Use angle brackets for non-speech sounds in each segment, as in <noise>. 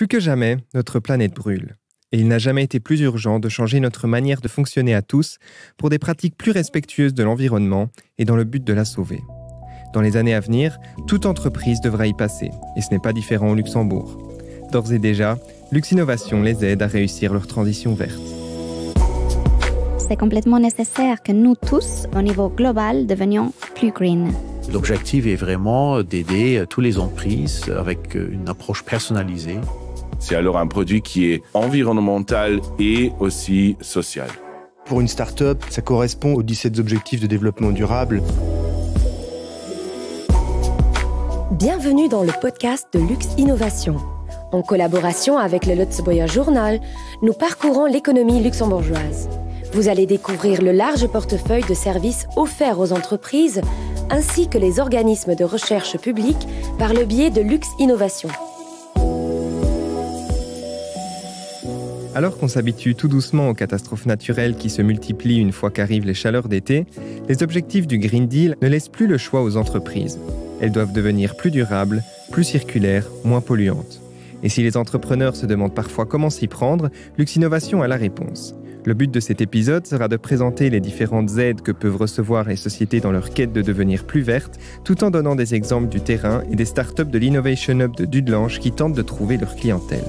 Plus que jamais, notre planète brûle. Et il n'a jamais été plus urgent de changer notre manière de fonctionner à tous pour des pratiques plus respectueuses de l'environnement et dans le but de la sauver. Dans les années à venir, toute entreprise devra y passer, et ce n'est pas différent au Luxembourg. D'ores et déjà, Luxinnovation les aide à réussir leur transition verte. C'est complètement nécessaire que nous tous, au niveau global, devenions plus green. L'objectif est vraiment d'aider toutes les entreprises avec une approche personnalisée c'est alors un produit qui est environnemental et aussi social. Pour une start-up, ça correspond aux 17 objectifs de développement durable. Bienvenue dans le podcast de Luxe Innovation. En collaboration avec le Boyer Journal, nous parcourons l'économie luxembourgeoise. Vous allez découvrir le large portefeuille de services offerts aux entreprises ainsi que les organismes de recherche publique par le biais de Luxe Innovation. Alors qu'on s'habitue tout doucement aux catastrophes naturelles qui se multiplient une fois qu'arrivent les chaleurs d'été, les objectifs du Green Deal ne laissent plus le choix aux entreprises. Elles doivent devenir plus durables, plus circulaires, moins polluantes. Et si les entrepreneurs se demandent parfois comment s'y prendre, Innovation a la réponse. Le but de cet épisode sera de présenter les différentes aides que peuvent recevoir les sociétés dans leur quête de devenir plus vertes, tout en donnant des exemples du terrain et des startups de l'Innovation Hub de Dudelange qui tentent de trouver leur clientèle.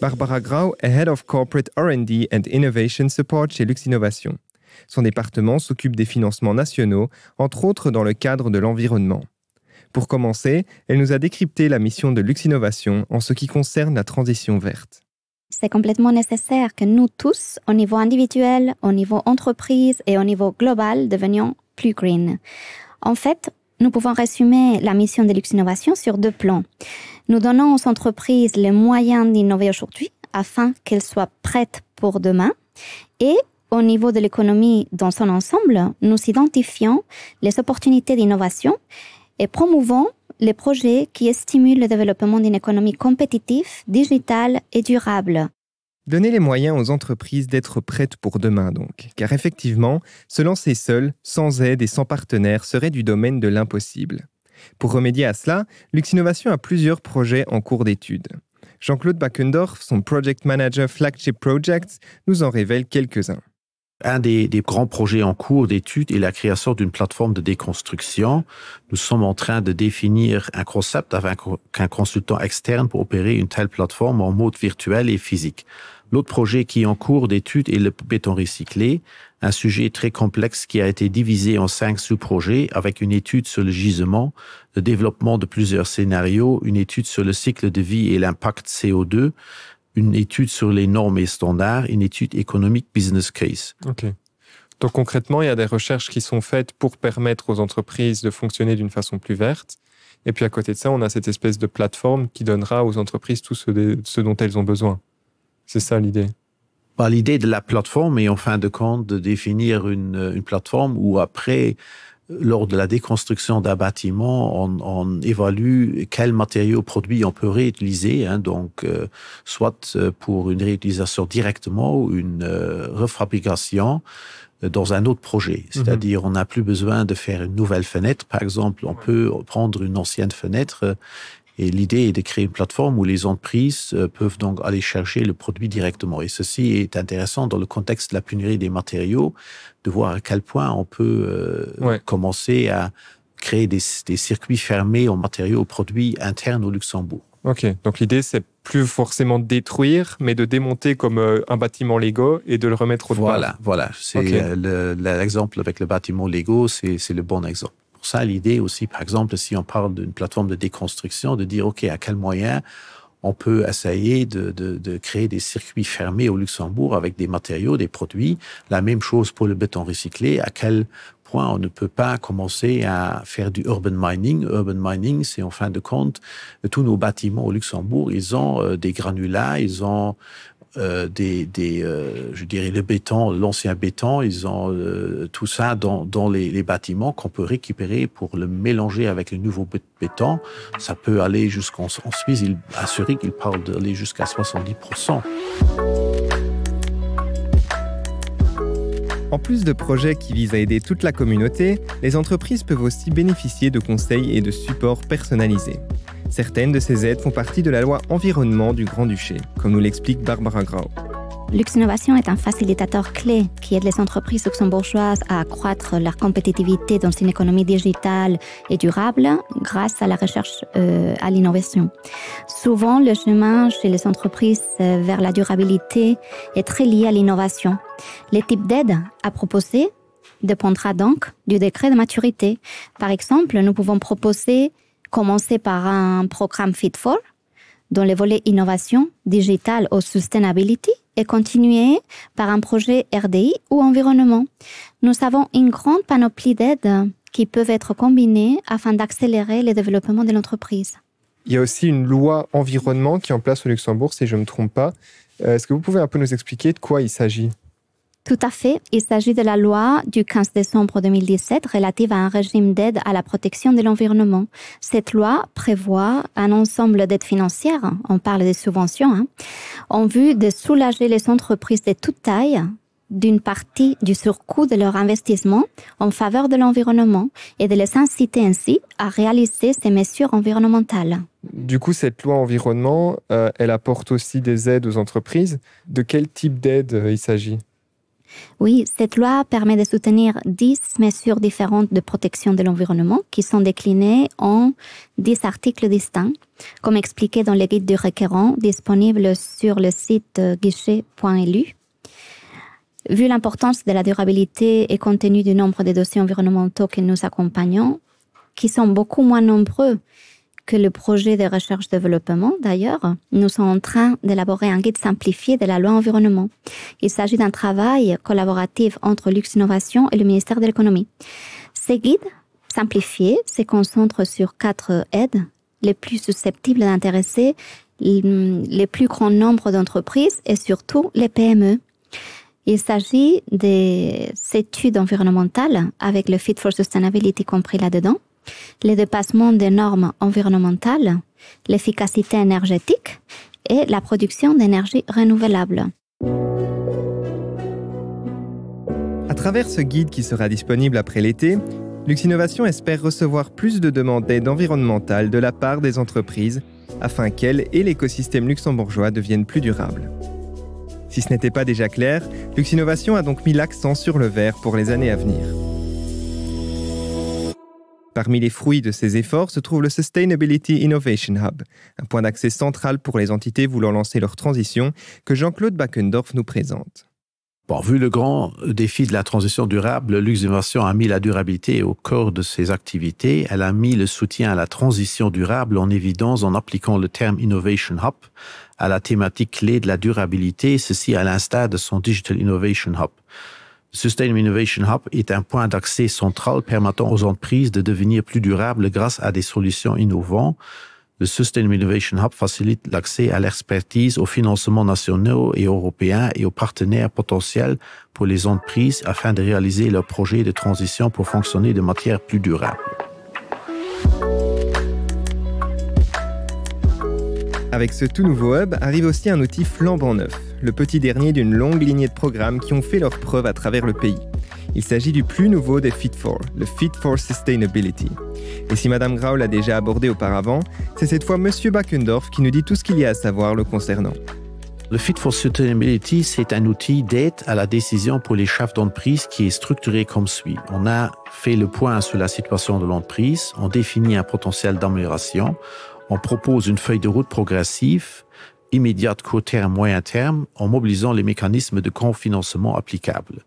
Barbara Grau est Head of Corporate RD and Innovation Support chez Innovation. Son département s'occupe des financements nationaux, entre autres dans le cadre de l'environnement. Pour commencer, elle nous a décrypté la mission de Innovation en ce qui concerne la transition verte. C'est complètement nécessaire que nous tous, au niveau individuel, au niveau entreprise et au niveau global, devenions plus green. En fait, nous pouvons résumer la mission de Innovation sur deux plans. Nous donnons aux entreprises les moyens d'innover aujourd'hui afin qu'elles soient prêtes pour demain. Et au niveau de l'économie dans son ensemble, nous identifions les opportunités d'innovation et promouvons les projets qui stimulent le développement d'une économie compétitive, digitale et durable. Donner les moyens aux entreprises d'être prêtes pour demain donc, car effectivement, se lancer seul, sans aide et sans partenaire serait du domaine de l'impossible. Pour remédier à cela, Luxinnovation a plusieurs projets en cours d'étude. Jean-Claude Backendorf, son project manager Flagship Projects, nous en révèle quelques-uns. Un des, des, grands projets en cours d'étude est la création d'une plateforme de déconstruction. Nous sommes en train de définir un concept avec un consultant externe pour opérer une telle plateforme en mode virtuel et physique. L'autre projet qui est en cours d'étude est le béton recyclé un sujet très complexe qui a été divisé en cinq sous-projets avec une étude sur le gisement, le développement de plusieurs scénarios, une étude sur le cycle de vie et l'impact CO2, une étude sur les normes et standards, une étude économique business case. Ok. Donc concrètement, il y a des recherches qui sont faites pour permettre aux entreprises de fonctionner d'une façon plus verte. Et puis à côté de ça, on a cette espèce de plateforme qui donnera aux entreprises tout ce dont elles ont besoin. C'est ça l'idée. Bah, l'idée de la plateforme et en fin de compte de définir une, euh, plateforme où après, euh, lors de la déconstruction d'un bâtiment, on, évalue quels matériaux produits on peut réutiliser, hein, donc euh, soit pour une réutilisation directement ou une refabrication dans un autre projet. Mhm. C'est-à-dire, on n'a plus besoin de faire une nouvelle fenêtre. Par exemple, on peut prendre une ancienne fenêtre et l'idée est de créer une plateforme où les entreprises euh, peuvent donc aller chercher le produit directement. Et ceci est intéressant dans le contexte de la pénurie des matériaux, de voir à quel point on peut euh, commencer à créer des, circuits fermés en matériaux, produits internes au Luxembourg. Ok, donc l'idée c'est plus forcément de détruire, mais de démonter comme euh, un bâtiment Lego et de le remettre au Voilà, voilà. C'est l'exemple avec le bâtiment Lego, c'est le bon exemple pour ça l'idée aussi, par exemple, si on parle d'une plateforme de déconstruction, de dire, OK, à quel moyen on peut essayer de, de, de, créer des circuits fermés au Luxembourg avec des matériaux, des produits. La même chose pour le béton recyclé. À quel point on ne peut pas commencer à faire du urban mining Urban mining, c'est en fin de compte, tous nos bâtiments au Luxembourg, ils ont euh, des granulats, ils ont euh, euh, je dirais, le béton, l'ancien béton. Ils ont euh, tout ça dans, les, bâtiments qu'on peut récupérer pour le mélanger avec le nouveau béton. Ça peut aller jusqu'en Suisse. à Zurich, qu'ils parlent d'aller jusqu'à 70%. En plus de projets qui visent à aider toute la communauté, les entreprises peuvent aussi bénéficier de conseils et de supports personnalisés. Certaines de ces aides font partie de la loi environnement du Grand-Duché, comme nous l'explique Barbara Grau. Luxinnovation est un facilitateur clé qui aide les entreprises luxembourgeoises à accroître leur compétitivité dans une économie digitale et durable grâce à la recherche euh, à l'innovation. Souvent, le chemin chez les entreprises euh, vers la durabilité est très lié à l'innovation. Les types d'aide à proposer dépendra donc du décret de maturité. Par exemple, nous pouvons proposer commencer par un programme Fit for dans les volets innovation, digital ou sustainability et continuer par un projet RDI ou environnement. Nous avons une grande panoplie d'aides qui peuvent être combinées afin d'accélérer le développement de l'entreprise. Il y a aussi une loi environnement qui est en place au Luxembourg, si je ne me trompe pas. Euh, est-ce que vous pouvez un peu nous expliquer de quoi il s'agit tout à fait. Il s'agit de la loi du 15 décembre 2017 relative à un régime d'aide à la protection de l'environnement. Cette loi prévoit un ensemble d'aides financières, on parle des subventions, hein, en vue de soulager les entreprises de toute taille d'une partie du surcoût de leur investissement en faveur de l'environnement et de les inciter ainsi à réaliser ces mesures environnementales. Du coup, cette loi environnement, euh, elle apporte aussi des aides aux entreprises. De quel type d'aide euh, il s'agit oui, cette loi permet de soutenir 10 mesures différentes de protection de l'environnement qui sont déclinées en 10 articles distincts, comme expliqué dans le guide du requérant disponible sur le site euh, guichet.lu. Vu l'importance de la durabilité et compte tenu du nombre de dossiers environnementaux que nous accompagnons, qui sont beaucoup moins nombreux que le projet de recherche-développement, d'ailleurs, nous sommes en train d'élaborer un guide simplifié de la loi environnement. Il s'agit d'un travail collaboratif entre Lux Innovation et le ministère de l'Économie. Ces guides simplifié se concentre sur quatre aides les plus susceptibles d'intéresser les plus grands nombre d'entreprises et surtout les PME. Il s'agit des études environnementales avec le Fit for Sustainability compris là-dedans, les dépassements des normes environnementales, l'efficacité énergétique et la production d'énergie renouvelable. À travers ce guide qui sera disponible après l'été, Luxinnovation espère recevoir plus de demandes d'aide environnementale de la part des entreprises afin qu'elles et l'écosystème luxembourgeois deviennent plus durables. Si ce n'était pas déjà clair, Luxinnovation a donc mis l'accent sur le vert pour les années à venir. Parmi les fruits de ces efforts se trouve le Sustainability Innovation Hub, un point d'accès central pour les entités voulant lancer leur transition que Jean-Claude Backendorf nous présente. Bon, vu le grand défi de la transition durable, Lux Innovation a mis la durabilité au cœur de ses activités. Elle a mis le soutien à la transition durable en évidence en appliquant le terme Innovation Hub à la thématique clé de la durabilité, ceci à l'instar de son Digital Innovation Hub. Sustainable Innovation Hub est un point d'accès central permettant aux entreprises de devenir plus durables grâce à des solutions innovantes. Le Sustainable Innovation Hub facilite l'accès à l'expertise, aux financements nationaux et européens et aux partenaires potentiels pour les entreprises afin de réaliser leurs projets de transition pour fonctionner de manière plus durable. Avec ce tout nouveau hub arrive aussi un outil flambant neuf le petit dernier d'une longue lignée de programmes qui ont fait leurs preuves à travers le pays. Il s'agit du plus nouveau des Fit 4 le Fit 4 Sustainability. Et si Madame Grau l'a déjà abordé auparavant, c'est cette fois Monsieur Backendorf qui nous dit tout ce qu'il y a à savoir le concernant. Le Fit for Sustainability, c'est un outil d'aide à la décision pour les chefs d'entreprise qui est structuré comme suit. On a fait le point sur la situation de l'entreprise, on définit un potentiel d'amélioration, on propose une feuille de route progressive immédiate, court terme, moyen terme, en mobilisant les mécanismes de cofinancement applicables.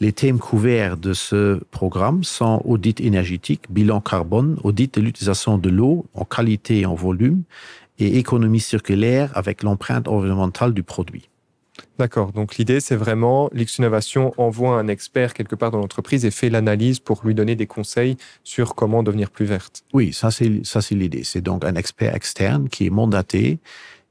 Les thèmes couverts de ce programme sont audit énergétique, bilan carbone, audit de l'utilisation de l'eau en qualité et en volume, et économie circulaire avec l'empreinte environnementale du produit. D'accord. Donc l'idée, c'est vraiment l'X-Innovation envoie un expert quelque part dans l'entreprise et fait l'analyse pour lui donner des conseils sur comment devenir plus verte. Oui, ça c'est l'idée. C'est donc un expert externe qui est mandaté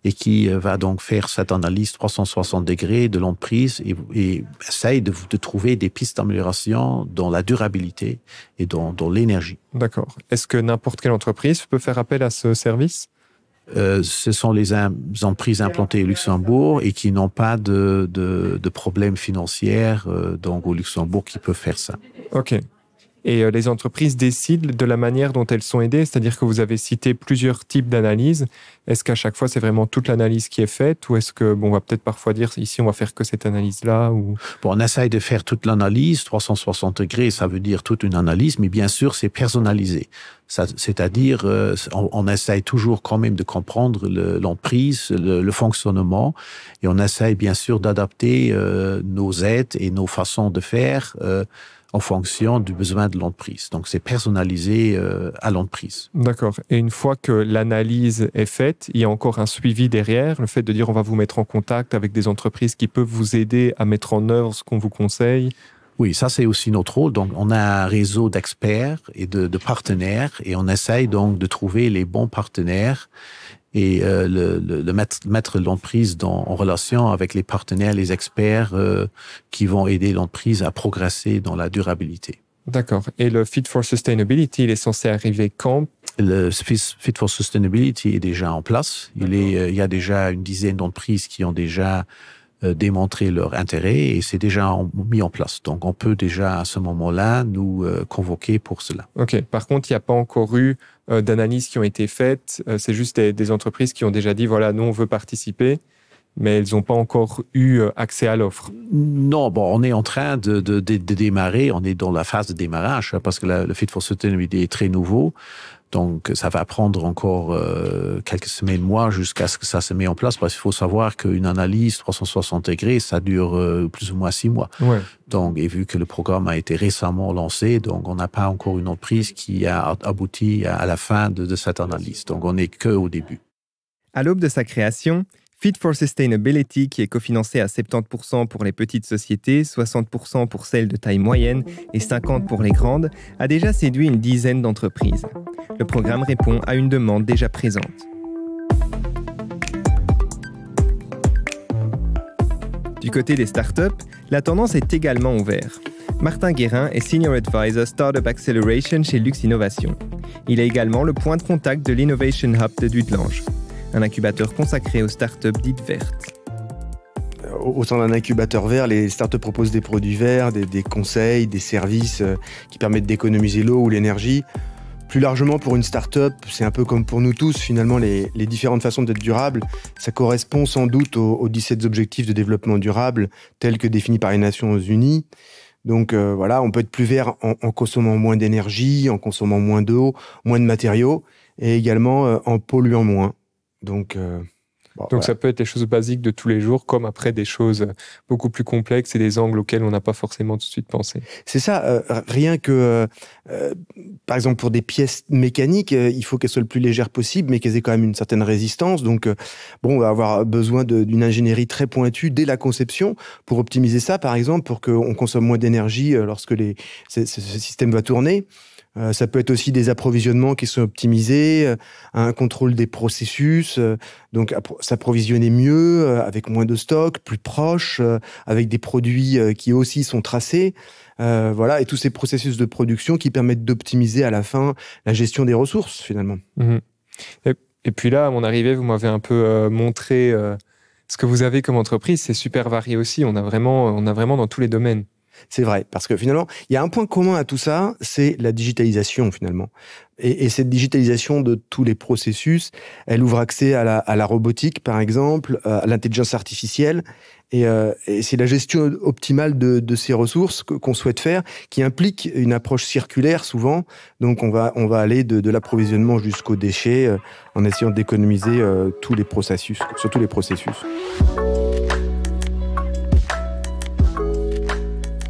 et qui euh, va donc faire cette analyse 360 degrés de l'entreprise et, essaye de, de, trouver des pistes d'amélioration dans la durabilité et dans, l'énergie. D'accord. Est-ce que n'importe quelle entreprise peut faire appel à ce service euh, ce sont les entreprises implantées au Luxembourg et qui n'ont pas de, de, de problèmes financiers euh, donc au Luxembourg qui peuvent faire ça. Ok, et euh, les entreprises décident de la manière dont elles sont aidées, c'est-à-dire que vous avez cité plusieurs types d'analyses. Est-ce qu'à chaque fois c'est vraiment toute l'analyse qui est faite ou est-ce que bon, on va peut-être parfois dire ici on va faire que cette analyse-là ou... bon, on essaye de faire toute l'analyse 360 degrés, ça veut dire toute une analyse, mais bien sûr c'est personnalisé. C'est-à-dire, euh, on, essaye toujours quand même de comprendre l'emprise, le, fonctionnement, et on essaye bien sûr d'adapter euh, nos aides et nos façons de faire en fonction du besoin de l'entreprise. Donc, c'est personnalisé euh, à l'entreprise. D'accord. Et une fois que l'analyse est faite, il y a encore un suivi derrière. Le fait de dire on va vous mettre en contact avec des entreprises qui peuvent vous aider à mettre en œuvre ce qu'on vous conseille. Oui, ça c'est aussi notre rôle. Donc, on a un réseau d'experts et de, de, partenaires et on essaye donc de trouver les bons partenaires et euh, le, mettre, l'entreprise en relation avec les partenaires, les experts euh, qui vont aider l'entreprise à progresser dans la durabilité. D'accord. Et le Fit for Sustainability, il est censé arriver quand Le Fit for Sustainability est déjà en place. Il, est, euh, il y a déjà une dizaine d'entreprises qui ont déjà démontré leur intérêt et c'est déjà mis en place. Donc on peut déjà à ce moment-là nous convoquer pour cela. Ok, par contre, il n'y a pas encore eu euh, d'analyses qui ont été faites. Euh, c'est juste des, entreprises qui ont déjà dit voilà, nous, on veut participer mais elles n'ont pas encore eu euh, accès à l'offre. Non, bon, on est en train de, de, démarrer, on est dans la phase de démarrage, parce que le Fit for Sustainability est très nouveau. Donc, ça va prendre encore euh, quelques semaines, mois, jusqu'à ce que ça se mette en place, parce qu'il faut savoir qu'une analyse 360 degrés, ça dure euh, plus ou moins six mois. Donc, et vu que le programme a été récemment lancé, donc on n'a pas encore une entreprise qui a abouti à la fin de, cette analyse. Donc, on n'est que au début. À l'aube de sa création, Fit for Sustainability, qui est cofinancé à 70% pour les petites sociétés, 60% pour celles de taille moyenne et 50% pour les grandes, a déjà séduit une dizaine d'entreprises. Le programme répond à une demande déjà présente. Du côté des startups, la tendance est également ouverte. Martin Guérin est Senior Advisor Startup Acceleration chez Lux Innovation. Il est également le point de contact de l'Innovation Hub de Dudelange un incubateur consacré aux startups dites vertes. Au sein d'un incubateur vert, les startups proposent des produits verts, des, conseils, des services euh, qui permettent d'économiser l'eau ou l'énergie. Plus largement, pour une start-up, c'est un peu comme pour nous tous, finalement, les, différentes façons d'être durable, ça correspond sans doute aux, 17 objectifs de développement durable tels que définis par les Nations Unies. Donc euh, voilà, on peut être plus vert en, consommant moins d'énergie, en consommant moins d'eau, moins de matériaux et également euh, en polluant moins. Donc, euh, Donc ça peut être des choses basiques de tous les jours, comme après des choses beaucoup plus complexes et des angles auxquels on n'a pas forcément tout de suite pensé. C'est ça, euh, rien que, euh, par exemple, pour des pièces mécaniques, il faut qu'elles soient le plus légères possible, mais qu'elles aient quand même une certaine résistance. Donc, bon, on va avoir besoin d'une ingénierie très pointue dès la conception pour optimiser ça, par exemple, pour qu'on consomme moins d'énergie lorsque les, ce système va tourner. Euh, ça peut être aussi des approvisionnements qui sont optimisés, euh, un contrôle des processus, euh, donc s'approvisionner mieux, avec moins de stock, plus proche, avec des produits qui aussi sont tracés. voilà, et tous ces processus de production qui permettent d'optimiser à la fin la gestion des ressources finalement. Mmh et, et, puis là, à mon arrivée, vous m'avez un peu montré ce que vous avez comme entreprise. C'est super varié aussi. On a vraiment, on a vraiment dans tous les domaines. C'est vrai, parce que finalement, il y a un point commun à tout ça, c'est la digitalisation finalement. Et, cette digitalisation de tous les processus, elle ouvre accès à la, robotique, par exemple, euh, à l'intelligence artificielle. Euh, et, c'est la gestion optimale de, ces ressources qu'on souhaite faire, qui implique une approche circulaire souvent. Donc on va, on va aller de, l'approvisionnement jusqu'aux déchets, euh, en essayant d'économiser tous les processus, surtout les processus.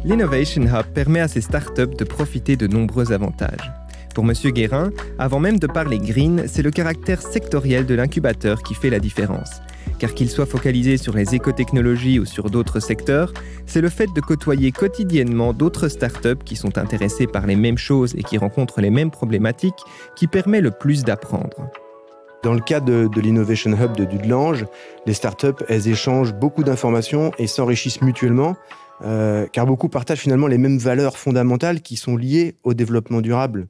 L'Innovation Hub permet à ces startups de profiter de nombreux avantages. Pour M. Guérin, avant même de parler green, c'est le caractère sectoriel de l'incubateur qui fait la différence. Car qu'il soit focalisé sur les écotechnologies ou sur d'autres secteurs, c'est le fait de côtoyer quotidiennement d'autres startups qui sont intéressées par les mêmes choses et qui rencontrent les mêmes problématiques qui permet le plus d'apprendre. Dans le cas de, l'Innovation Hub de Dudelange, les startups, elles échangent beaucoup d'informations et s'enrichissent mutuellement euh, car beaucoup partagent finalement les mêmes valeurs fondamentales qui sont liées au développement durable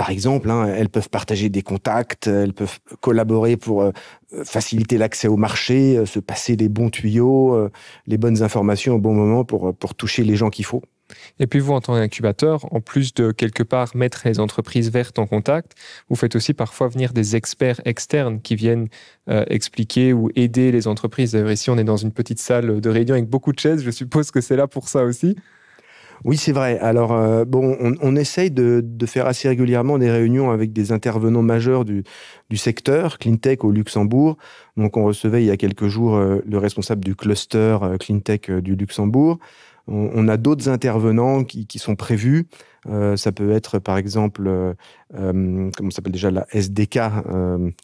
par exemple. Hein, elles peuvent partager des contacts, elles peuvent collaborer pour euh, faciliter l'accès au marché, euh, se passer les bons tuyaux, euh, les bonnes informations au bon moment pour, toucher les gens qu'il faut. Et puis vous, en tant qu'incubateur, en plus de quelque part mettre les entreprises vertes en contact, vous faites aussi parfois venir des experts externes qui viennent expliquer ou aider les entreprises. D'ailleurs, ici, on est dans une petite salle de réunion avec beaucoup de chaises. Je suppose que c'est là pour ça aussi. Oui, c'est vrai. Alors, euh, bon, on, on essaye de, faire assez régulièrement des réunions avec des intervenants majeurs du, du secteur, CleanTech au Luxembourg. Donc, on recevait il y a quelques jours euh, le responsable du cluster euh, CleanTech du Luxembourg. On, a d'autres intervenants qui, sont prévus. Euh, ça peut être, par exemple, comment euh, euh, comment s'appelle déjà la SDK.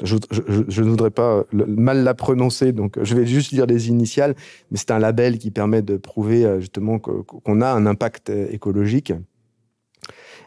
je, ne voudrais pas mal la prononcer, donc je vais juste dire les initiales. Mais c'est un label qui permet de prouver justement qu'on a un impact écologique.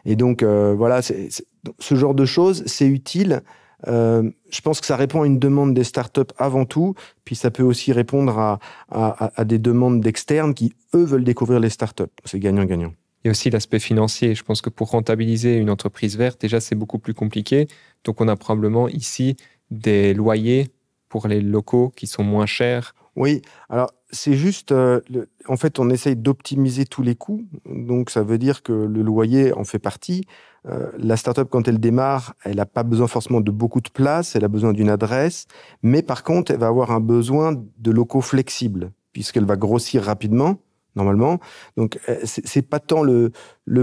Et donc voilà, ce genre de choses, c'est utile. je pense que ça répond à une demande des startups avant tout, puis ça peut aussi répondre à, à des demandes d'externes qui, eux, veulent découvrir les startups. C'est gagnant-gagnant. Il y a aussi l'aspect financier. Je pense que pour rentabiliser une entreprise verte, déjà, c'est beaucoup plus compliqué. Donc, on a probablement ici des loyers pour les locaux qui sont moins chers. Oui, alors c'est juste, euh, en fait, on essaye d'optimiser tous les coûts. Donc, ça veut dire que le loyer en fait partie. Euh, la startup, quand elle démarre, elle n'a pas besoin forcément de beaucoup de place, elle a besoin d'une adresse, mais par contre, elle va avoir un besoin de locaux flexibles, puisqu'elle va grossir rapidement normalement. Donc, euh, c'est pas tant le,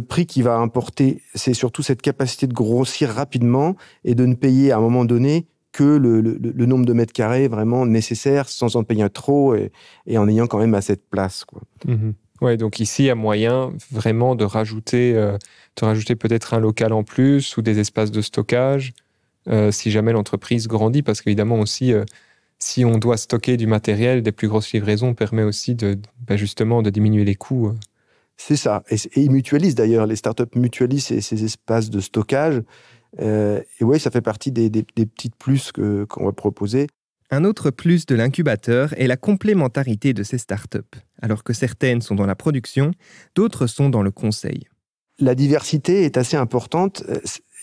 prix qui va importer, c'est surtout cette capacité de grossir rapidement et de ne payer à un moment donné que le, nombre de mètres carrés vraiment nécessaire sans en payer trop et, en ayant quand même assez de place. Quoi. donc mhm. Ouais, donc ici, a moyen vraiment de rajouter, euh, rajouter peut-être un local en plus ou des espaces de stockage euh, si jamais l'entreprise grandit, parce qu'évidemment aussi, si on doit stocker du matériel, des plus grosses livraisons permet aussi de, bah, justement de diminuer les coûts. Euh. C'est ça. Et, ils mutualisent d'ailleurs. Les startups mutualisent ces, ces espaces de stockage. Euh, et oui, ça fait partie des, petites plus qu'on va proposer. Un autre plus de l'incubateur est la complémentarité de ces startups. Alors que certaines sont dans la production, d'autres sont dans le conseil. La diversité est assez importante. Euh,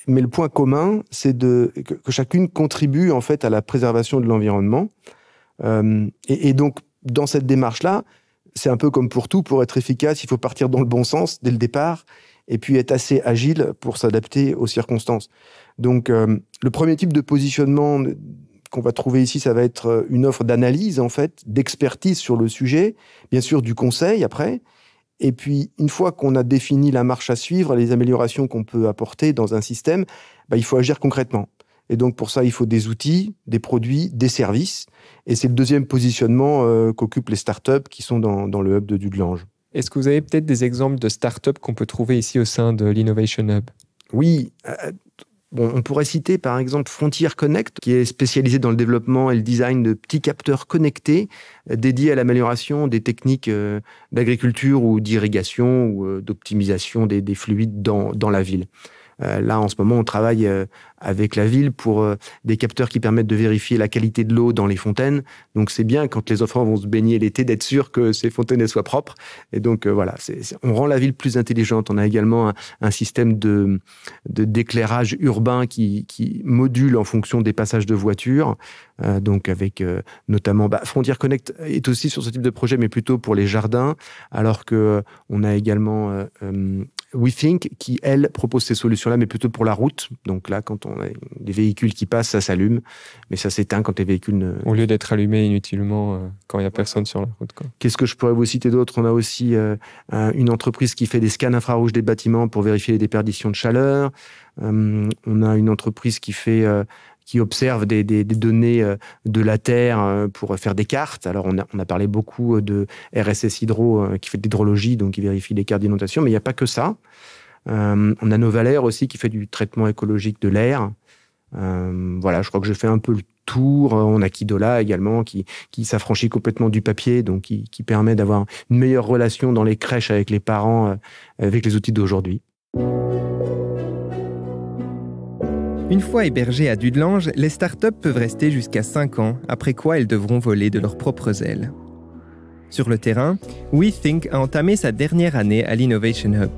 mais le point commun, c'est de que, chacune contribue en fait à la préservation de l'environnement. Euh, et, donc, dans cette démarche-là, c'est un peu comme pour tout. Pour être efficace, il faut partir dans le bon sens dès le départ et puis être assez agile pour s'adapter aux circonstances. Donc, euh, le premier type de positionnement qu'on va trouver ici, ça va être une offre d'analyse, en fait, d'expertise sur le sujet, bien sûr du conseil après, et puis, une fois qu'on a défini la marche à suivre, les améliorations qu'on peut apporter dans un système, bah, il faut agir concrètement. Et donc, pour ça, il faut des outils, des produits, des services. Et c'est le deuxième positionnement euh, qu'occupent les startups qui sont dans, le hub de Duglange. Est-ce que vous avez peut-être des exemples de startups qu'on peut trouver ici au sein de l'Innovation Hub Oui, euh, on pourrait citer par exemple Frontier Connect, qui est spécialisé dans le développement et le design de petits capteurs connectés euh, dédiés à l'amélioration des techniques euh, d'agriculture ou d'irrigation ou euh, d'optimisation des, fluides dans, la ville. là, en ce moment, on travaille avec la ville pour euh, des capteurs qui permettent de vérifier la qualité de l'eau dans les fontaines. Donc c'est bien quand les enfants vont se baigner l'été d'être sûr que ces fontaines soient propres. Et donc euh, voilà, on rend la ville plus intelligente. On a également un, système de d'éclairage urbain qui, qui module en fonction des passages de voitures. Euh, donc avec notamment bah, Frontier Connect est aussi sur ce type de projet, mais plutôt pour les jardins, alors que on a également WeThink qui elle propose ces solutions-là, mais plutôt pour la route. Donc là, quand on, les des véhicules qui passent, ça s'allume, mais ça s'éteint quand les véhicules ne... Au lieu d'être allumés inutilement euh, quand il n'y a personne sur la route. Qu'est-ce que je pourrais vous citer d'autre On a aussi euh, une entreprise qui fait des scans infrarouges des bâtiments pour vérifier les déperditions de chaleur. Euh, on a une entreprise qui fait qui observe des, données de la Terre pour faire des cartes. Alors, on a, on a parlé beaucoup de RSS Hydro qui fait de l'hydrologie, donc qui vérifie les cartes d'inondation, mais il n'y a pas que ça. Euh, on a Valeurs aussi qui fait du traitement écologique de l'air. Euh, voilà, je crois que je fais un peu le tour. On a Kidola également qui, s'affranchit complètement du papier, donc qui, permet d'avoir une meilleure relation dans les crèches avec les parents, euh, avec les outils d'aujourd'hui. Une fois hébergées à Dudelange, les startups peuvent rester jusqu'à 5 ans, après quoi elles devront voler de leurs propres ailes. Sur le terrain, WeThink a entamé sa dernière année à l'Innovation Hub.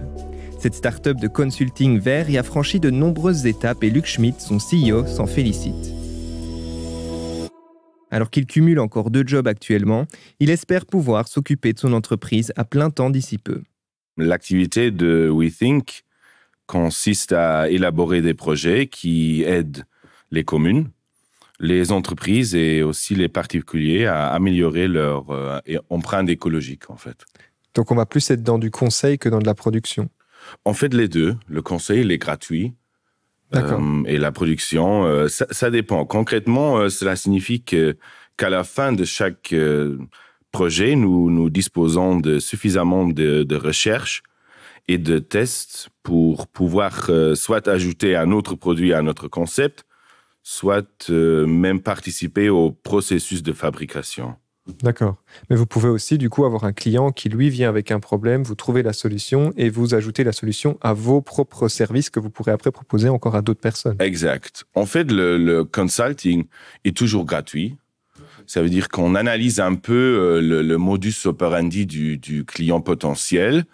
Cette start-up de consulting vert y a franchi de nombreuses étapes et Luc Schmidt, son CEO, s'en félicite. Alors qu'il cumule encore deux jobs actuellement, il espère pouvoir s'occuper de son entreprise à plein temps d'ici peu. L'activité de WeThink consiste à élaborer des projets qui aident les communes, les entreprises et aussi les particuliers à améliorer leur euh, empreinte écologique en fait. Donc on va plus être dans du conseil que dans de la production. En fait les deux. Le conseil, il est gratuit. Euh, et la production, euh, ça, dépend. Concrètement, euh, cela signifie qu'à la fin de chaque projet, nous, disposons de suffisamment de, de recherches et de tests pour pouvoir soit ajouter un autre produit à notre concept, soit même participer au processus de fabrication. D'accord. Mais vous pouvez aussi, du coup, avoir un client qui, lui, vient avec un problème, vous trouvez la solution et vous ajoutez la solution à vos propres services que vous pourrez après proposer encore à d'autres personnes. Exact. En fait, le, consulting est toujours gratuit. Ça veut dire qu'on analyse un peu euh, le, modus operandi du, client potentiel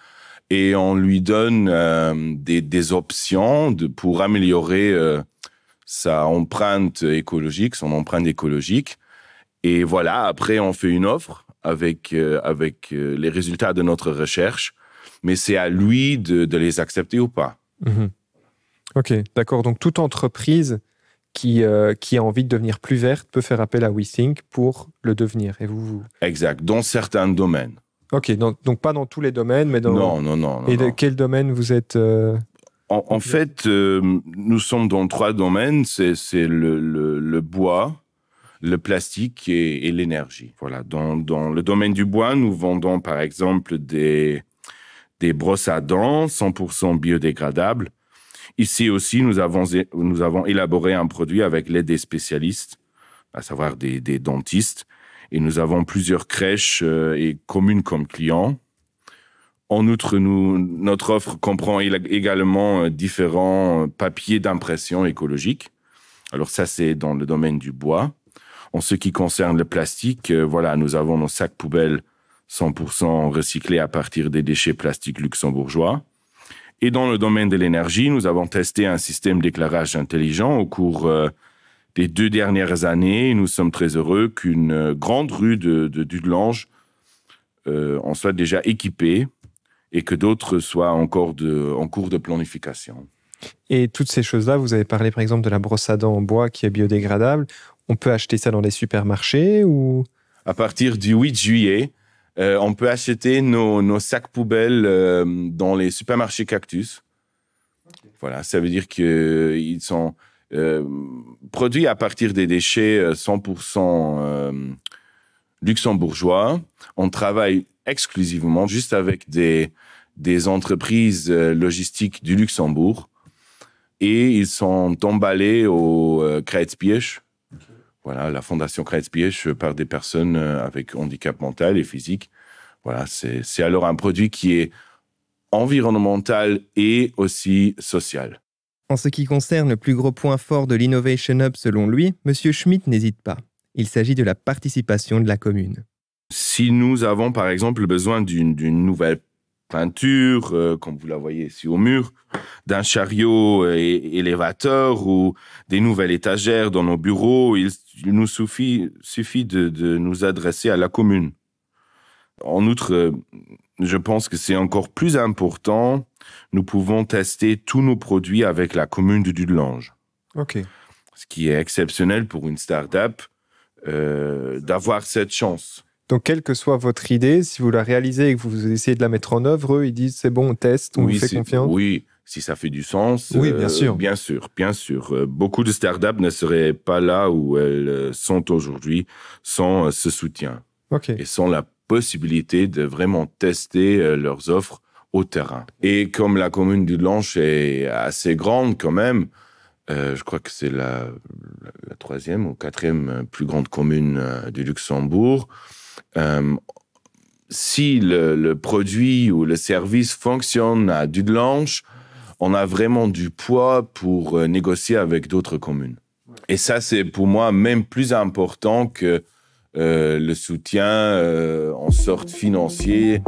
et on lui donne euh, des, options pour améliorer euh, sa empreinte écologique, son empreinte écologique. Et voilà, après, on fait une offre avec, euh, avec euh, les résultats de notre recherche, mais c'est à lui de, de, les accepter ou pas. Mhm. Ok, d'accord. Donc, toute entreprise qui, euh, qui a envie de devenir plus verte peut faire appel à WeThink pour le devenir. Et vous, Exact, dans certains domaines. Ok, donc pas dans tous les domaines, mais dans... Non, non, non. Et de quel domaine vous êtes en, fait, nous sommes dans trois domaines. C'est le, le, le, bois, le plastique et, l'énergie. Voilà. Dans, le domaine du bois, nous vendons par exemple des, des brosses à dents 100% biodégradables. Ici aussi, nous avons, élaboré un produit avec l'aide des spécialistes, à savoir des, dentistes. Et nous avons plusieurs crèches euh, et communes comme clients. En outre, notre offre comprend également euh, différents euh, papiers d'impression écologique. Alors ça, c'est dans le domaine du bois. En ce qui concerne le plastique, euh, voilà, nous avons nos sacs poubelles 100% recyclés à partir des déchets plastiques luxembourgeois. Et dans le domaine de l'énergie, nous avons testé un système d'éclairage intelligent au cours euh, des deux dernières années. Nous sommes très heureux qu'une euh, grande rue de, de Dudelange en soit déjà équipée et que d'autres soient encore de, en cours de planification. Et toutes ces choses-là, vous avez parlé par exemple de la brosse à dents en bois qui est biodégradable on peut acheter ça dans les supermarchés ou À partir du 8 juillet, euh, on peut acheter nos, sacs poubelles euh, dans les supermarchés Cactus. Voilà, ça veut dire qu'ils sont euh, produits à partir des déchets 100% luxembourgeois. On travaille exclusivement juste avec des, des entreprises logistiques du Luxembourg et ils sont emballés au euh, voilà, la Fondation Kreuzpiech euh, par des personnes euh, avec handicap mental et physique. Voilà, c'est alors un produit qui est environnemental et aussi social. En ce qui concerne le plus gros point fort de l'Innovation Hub selon lui, M. Schmitt n'hésite pas. Il s'agit de la participation de la commune. Si nous avons par exemple besoin d'une nouvelle peinture, euh, comme vous la voyez ici au mur, d'un chariot euh, élévateur ou des nouvelles étagères dans nos bureaux. Il, nous suffit, suffit de, de nous adresser à la commune. En outre, euh, je pense que c'est encore plus important, nous pouvons tester tous nos produits avec la commune de Dudelange. OK. Ce qui est exceptionnel pour une start-up euh, d'avoir cette chance. Donc, quelle que soit votre idée, si vous la réalisez et que vous essayez de la mettre en œuvre, eux, ils disent c'est bon, on teste, on vous fait confiance. Oui, si ça fait du sens. Oui, euh, bien sûr. bien sûr, bien sûr. Euh, beaucoup de startups ne seraient pas là où elles euh, sont aujourd'hui sans ce soutien et sans la possibilité de vraiment tester leurs offres au terrain. Et comme la commune du est assez grande quand même, je crois que c'est la, troisième ou quatrième plus grande commune du Luxembourg si le, le, produit ou le service fonctionne à Dudelange, on a vraiment du poids pour euh, négocier avec d'autres communes. Et ça, c'est pour moi même plus important que euh, le soutien euh, en sorte financier,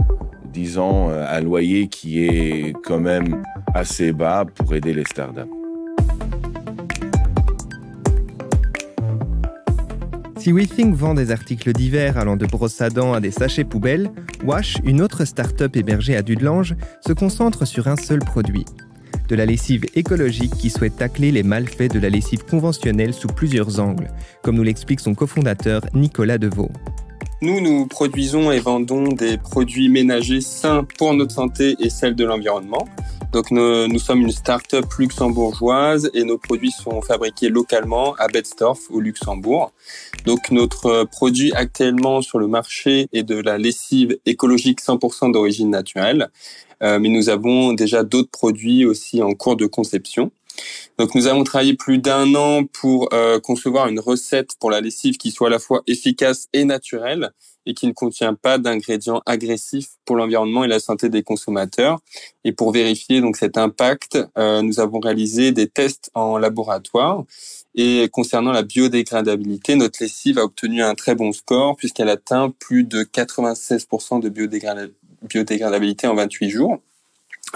disons, un à loyer qui est quand même assez bas pour aider les startups. Si WeThink vend des articles divers allant de brosses à dents à des sachets poubelles, Wash, une autre start-up hébergée à Dudelange, se concentre sur un seul produit, de la lessive écologique qui souhaite tacler les malfaits de la lessive conventionnelle sous plusieurs angles, comme nous l'explique son cofondateur Nicolas Deveau. Nous, nous produisons et vendons des produits ménagers sains pour notre santé et celle de l'environnement. Donc, nous, sommes une start-up luxembourgeoise et nos produits sont fabriqués localement à Bedstorf au Luxembourg. Donc, notre produit actuellement sur le marché est de la lessive écologique 100% d'origine naturelle euh, mais nous avons déjà d'autres produits aussi en cours de conception. Donc nous avons travaillé plus d'un an pour euh, concevoir une recette pour la lessive qui soit à la fois efficace et naturelle et qui ne contient pas d'ingrédients agressifs pour l'environnement et la santé des consommateurs. Et pour vérifier donc cet impact, euh, nous avons réalisé des tests en laboratoire. Et concernant la biodégradabilité, notre lessive a obtenu un très bon score puisqu'elle atteint plus de 96% de biodégradabilité biodégradabilité en 28 jours.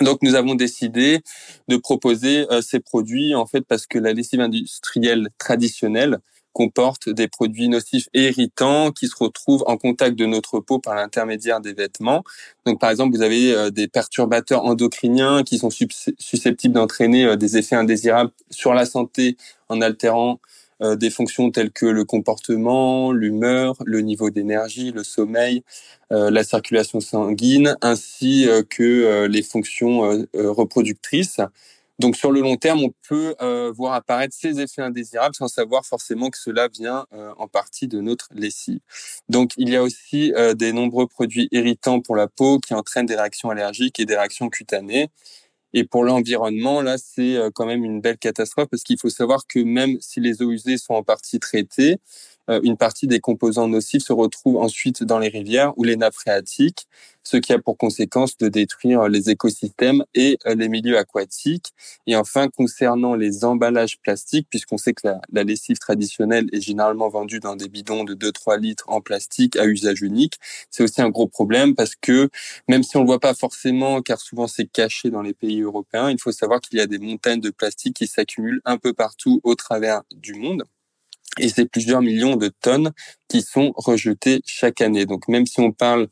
Donc nous avons décidé de proposer euh, ces produits en fait parce que la lessive industrielle traditionnelle comporte des produits nocifs et irritants qui se retrouvent en contact de notre peau par l'intermédiaire des vêtements. Donc par exemple, vous avez euh, des perturbateurs endocriniens qui sont susceptibles d'entraîner euh, des effets indésirables sur la santé en altérant euh, des fonctions telles que le comportement, l'humeur, le niveau d'énergie, le sommeil, euh, la circulation sanguine, ainsi euh, que les fonctions reproductrices. Donc sur le long terme, on peut voir apparaître ces effets indésirables sans savoir forcément que cela vient en partie de notre lessive. Donc il y a aussi des nombreux produits irritants pour la peau qui entraînent des réactions allergiques et des réactions cutanées. Et pour l'environnement, là, c'est euh, quand même une belle catastrophe parce qu'il faut savoir que même si les eaux usées sont en partie traitées, euh, une partie des composants nocifs se retrouve ensuite dans les rivières ou les nappes phréatiques, ce qui a pour conséquence de détruire euh, les écosystèmes et euh, les milieux aquatiques. Et enfin, concernant les emballages plastiques, puisqu'on sait que la, lessive traditionnelle est généralement vendue dans des bidons de 2-3 litres en plastique à usage unique, c'est aussi un gros problème parce que même si on ne le voit pas forcément, car souvent c'est caché dans les pays européens, il faut savoir qu'il y a des montagnes de plastique qui s'accumulent un peu partout au travers du monde. Et c'est plusieurs millions de tonnes qui sont rejetées chaque année. Donc même si on parle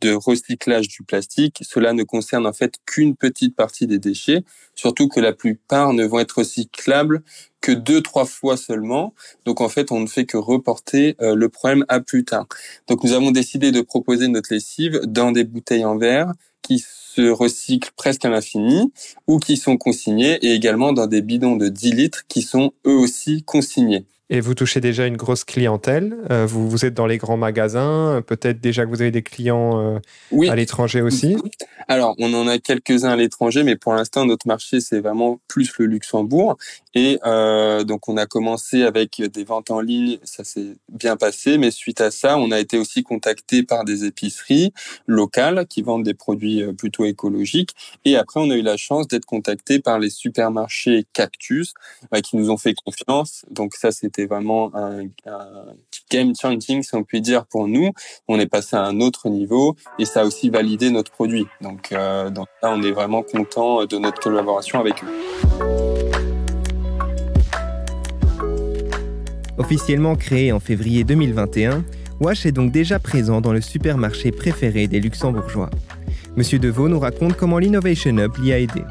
de recyclage du plastique, cela ne concerne en fait qu'une petite partie des déchets, surtout que la plupart ne vont être recyclables que deux, trois fois seulement. Donc en fait, on ne fait que reporter euh, le problème à plus tard. Donc nous avons décidé de proposer notre lessive dans des bouteilles en verre qui se recyclent presque à l'infini ou qui sont consignées et également dans des bidons de 10 litres qui sont eux aussi consignés et vous touchez déjà une grosse clientèle. Euh, vous, vous êtes dans les grands magasins, peut-être déjà que vous avez des clients euh, à l'étranger aussi. Alors, on en a quelques-uns à l'étranger, mais pour l'instant, notre marché, c'est vraiment plus le Luxembourg. Et euh, donc on a commencé avec des ventes en ligne, ça s'est bien passé, mais suite à ça, on a été aussi contacté par des épiceries locales qui vendent des produits euh, plutôt écologiques. Et après, on a eu la chance d'être contacté par les supermarchés Cactus euh, qui nous ont fait confiance. Donc ça, c'était vraiment un, un game changing, si on peut dire, pour nous. On est passé à un autre niveau et ça a aussi validé notre produit. Donc, euh, donc là, on est vraiment content de notre collaboration avec eux. Officiellement créé en février 2021, Wash est donc déjà présent dans le supermarché préféré des luxembourgeois. Monsieur Deveau nous raconte comment l'Innovation Hub l'y a aidé.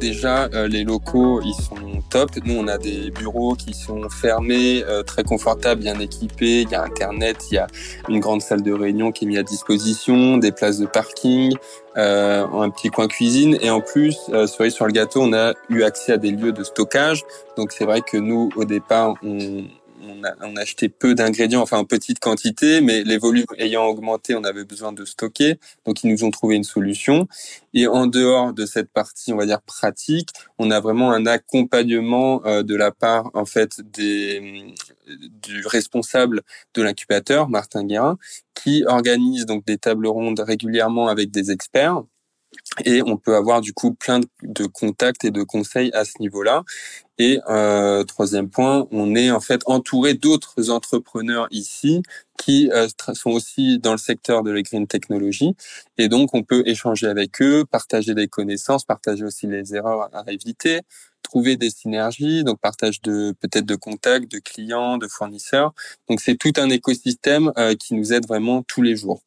Déjà, euh, les locaux, ils sont top. Nous, on a des bureaux qui sont fermés, euh, très confortables, bien équipés. Il y a Internet, il y a une grande salle de réunion qui est mise à disposition, des places de parking, euh, un petit coin cuisine. Et en plus, soyez sur le gâteau, on a eu accès à des lieux de stockage. Donc, c'est vrai que nous, au départ, on on a, acheté peu d'ingrédients, enfin en petite quantité, mais les volumes ayant augmenté, on avait besoin de stocker. Donc, ils nous ont trouvé une solution. Et en dehors de cette partie, on va dire pratique, on a vraiment un accompagnement euh, de la part, en fait, des, du responsable de l'incubateur, Martin Guérin, qui organise donc des tables rondes régulièrement avec des experts et on peut avoir du coup plein de contacts et de conseils à ce niveau-là. Et euh, troisième point, on est en fait entouré d'autres entrepreneurs ici qui euh, sont aussi dans le secteur de la green technology. Et donc, on peut échanger avec eux, partager des connaissances, partager aussi les erreurs à éviter, trouver des synergies, donc partage de peut-être de contacts, de clients, de fournisseurs. Donc, c'est tout un écosystème euh, qui nous aide vraiment tous les jours.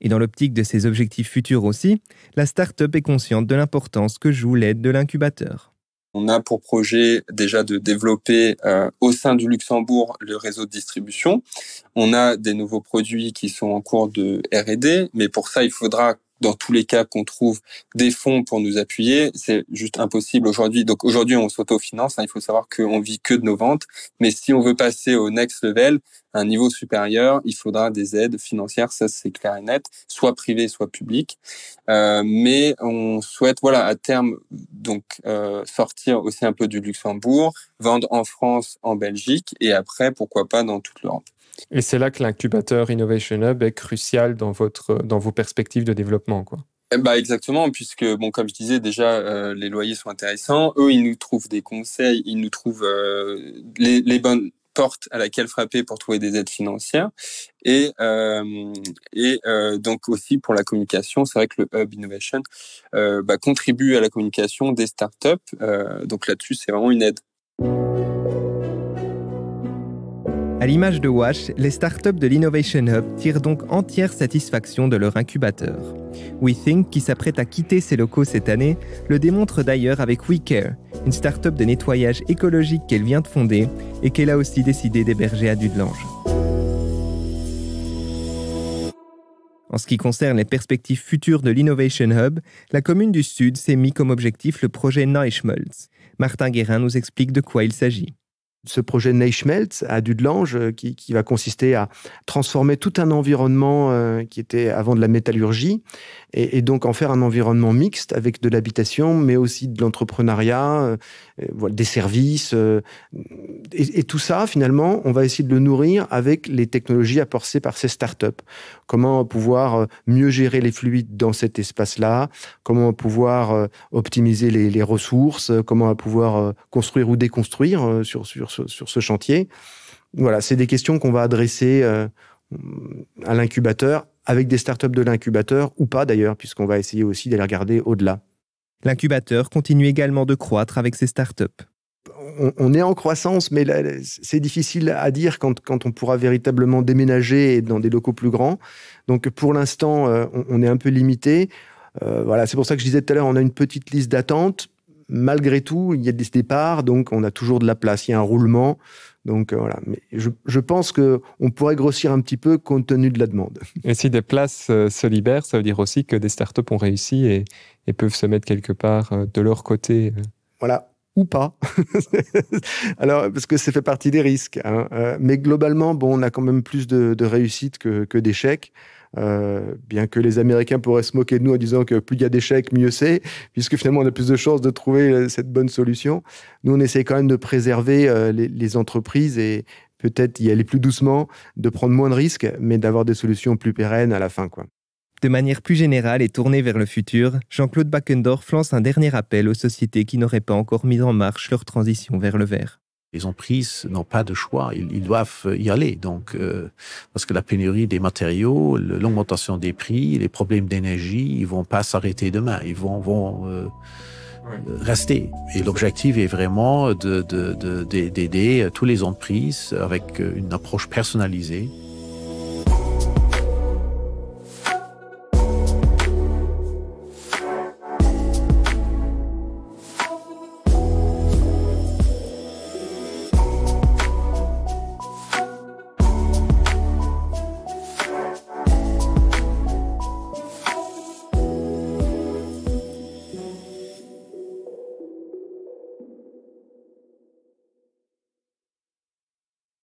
Et dans l'optique de ses objectifs futurs aussi, la start-up est consciente de l'importance que joue l'aide de l'incubateur. On a pour projet déjà de développer euh, au sein du Luxembourg le réseau de distribution. On a des nouveaux produits qui sont en cours de RD, mais pour ça, il faudra dans tous les cas qu'on trouve des fonds pour nous appuyer, c'est juste impossible aujourd'hui. Donc aujourd'hui, on s'autofinance. Hein, il faut savoir qu'on vit que de nos ventes. Mais si on veut passer au next level, un niveau supérieur, il faudra des aides financières. Ça, c'est clair et net, soit privé soit public Euh, mais on souhaite, voilà, à terme, donc euh, sortir aussi un peu du Luxembourg, vendre en France, en Belgique, et après, pourquoi pas dans toute l'Europe. Et c'est là que l'incubateur Innovation Hub est crucial dans, votre, dans vos perspectives de développement. Quoi. Bah exactement, puisque bon, comme je disais déjà, euh, les loyers sont intéressants. Eux, ils nous trouvent des conseils, ils nous trouvent euh, les, bonnes portes à laquelle frapper pour trouver des aides financières. Et, euh, et donc aussi pour la communication, c'est vrai que le Hub Innovation bah, contribue à la communication des startups. donc là-dessus, c'est vraiment une aide À l'image de Wash, les startups de l'Innovation Hub tirent donc entière satisfaction de leur incubateur. WeThink, qui s'apprête à quitter ses locaux cette année, le démontre d'ailleurs avec WeCare, une startup de nettoyage écologique qu'elle vient de fonder et qu'elle a aussi décidé d'héberger à Dudelange. En ce qui concerne les perspectives futures de l'Innovation Hub, la commune du Sud s'est mis comme objectif le projet Neuschmölz. Martin Guérin nous explique de quoi il s'agit ce projet Neichmelt à Dudelange euh, qui, qui, va consister à transformer tout un environnement euh, qui était avant de la métallurgie et, donc en faire un environnement mixte avec de l'habitation mais aussi de l'entrepreneuriat, euh, des services et, et, tout ça finalement on va essayer de le nourrir avec les technologies apportées par ces startups comment pouvoir euh, mieux gérer les fluides dans cet espace-là, comment pouvoir euh, optimiser les, ressources, comment pouvoir euh, construire ou déconstruire sur, sur ce chantier. Voilà, c'est des questions qu'on va adresser à l'incubateur, avec des startups de l'incubateur ou pas d'ailleurs, puisqu'on va essayer aussi d'aller regarder au-delà. L'incubateur continue également de croître avec ses startups on, est en croissance, mais c'est difficile à dire quand, on pourra véritablement déménager dans des locaux plus grands. Donc pour l'instant, euh, on, est un peu limité. Euh, voilà, c'est pour ça que je disais tout à l'heure, on a une petite liste d'attente. Malgré tout, il y a des départs, donc on a toujours de la place. Il y a un roulement. Donc euh, voilà, mais je, pense qu'on pourrait grossir un petit peu compte tenu de la demande. <laughs> Et si des places se libèrent, ça veut dire aussi que des startups ont réussi et, et peuvent se mettre quelque part de leur côté. Voilà, ou pas. <laughs> Alors, parce que c'est fait partie des risques. Hein. Euh, mais globalement, bon, on a quand même plus de, réussites réussite que, d'échecs. Euh, bien que les Américains pourraient se moquer de nous en disant que plus il y a d'échecs, mieux c'est, puisque finalement on a plus de chances de trouver euh, cette bonne solution. Nous, on essaie quand même de préserver les, les, entreprises et peut-être y aller plus doucement, de prendre moins de risques, mais d'avoir des solutions plus pérennes à la fin. Quoi. De manière plus générale et tournée vers le futur, Jean-Claude Backendorf lance un dernier appel aux sociétés qui n'auraient pas encore mis en marche leur transition vers le vert. Les entreprises n'ont pas de choix, ils, doivent y aller. Donc, euh, parce que la pénurie des matériaux, l'augmentation des prix, les problèmes d'énergie, ils vont pas s'arrêter demain. Ils vont, euh, rester. Et l'objectif est vraiment d'aider de, tous les entreprises avec une approche personnalisée.